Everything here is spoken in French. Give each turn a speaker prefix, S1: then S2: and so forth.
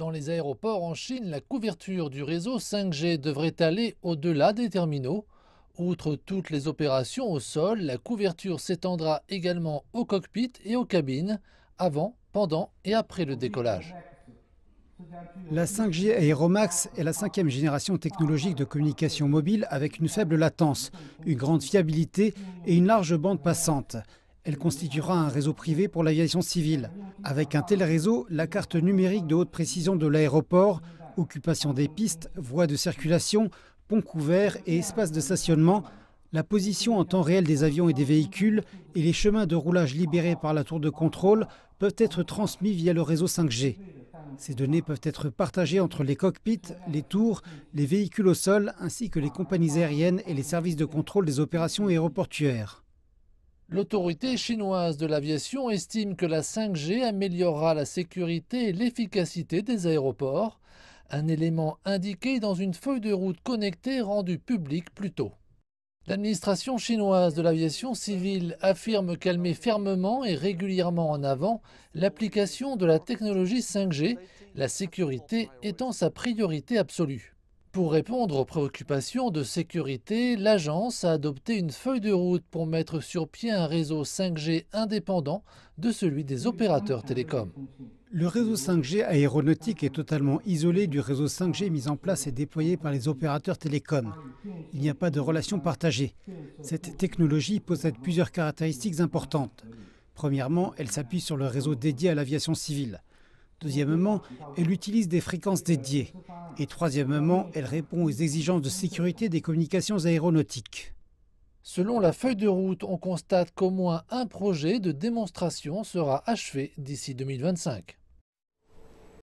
S1: Dans les aéroports en Chine, la couverture du réseau 5G devrait aller au-delà des terminaux. Outre toutes les opérations au sol, la couverture s'étendra également au cockpit et aux cabines, avant, pendant et après le décollage.
S2: La 5G Aeromax est la cinquième génération technologique de communication mobile avec une faible latence, une grande fiabilité et une large bande passante. Elle constituera un réseau privé pour l'aviation civile. Avec un tel réseau, la carte numérique de haute précision de l'aéroport, occupation des pistes, voies de circulation, ponts couverts et espaces de stationnement, la position en temps réel des avions et des véhicules et les chemins de roulage libérés par la tour de contrôle peuvent être transmis via le réseau 5G. Ces données peuvent être partagées entre les cockpits, les tours, les véhicules au sol, ainsi que les compagnies aériennes et les services de contrôle des opérations aéroportuaires.
S1: L'autorité chinoise de l'aviation estime que la 5G améliorera la sécurité et l'efficacité des aéroports, un élément indiqué dans une feuille de route connectée rendue publique plus tôt. L'administration chinoise de l'aviation civile affirme qu'elle met fermement et régulièrement en avant l'application de la technologie 5G, la sécurité étant sa priorité absolue. Pour répondre aux préoccupations de sécurité, l'agence a adopté une feuille de route pour mettre sur pied un réseau 5G indépendant de celui des opérateurs télécoms. Le réseau 5G aéronautique
S2: est totalement isolé du réseau 5G mis en place et déployé par les opérateurs télécoms. Il n'y a pas de relation partagée. Cette technologie possède plusieurs caractéristiques importantes. Premièrement, elle s'appuie sur le réseau dédié à l'aviation civile. Deuxièmement, elle utilise des fréquences dédiées. Et troisièmement, elle répond aux exigences de sécurité des
S1: communications aéronautiques. Selon la feuille de route, on constate qu'au moins un projet de démonstration sera achevé d'ici 2025.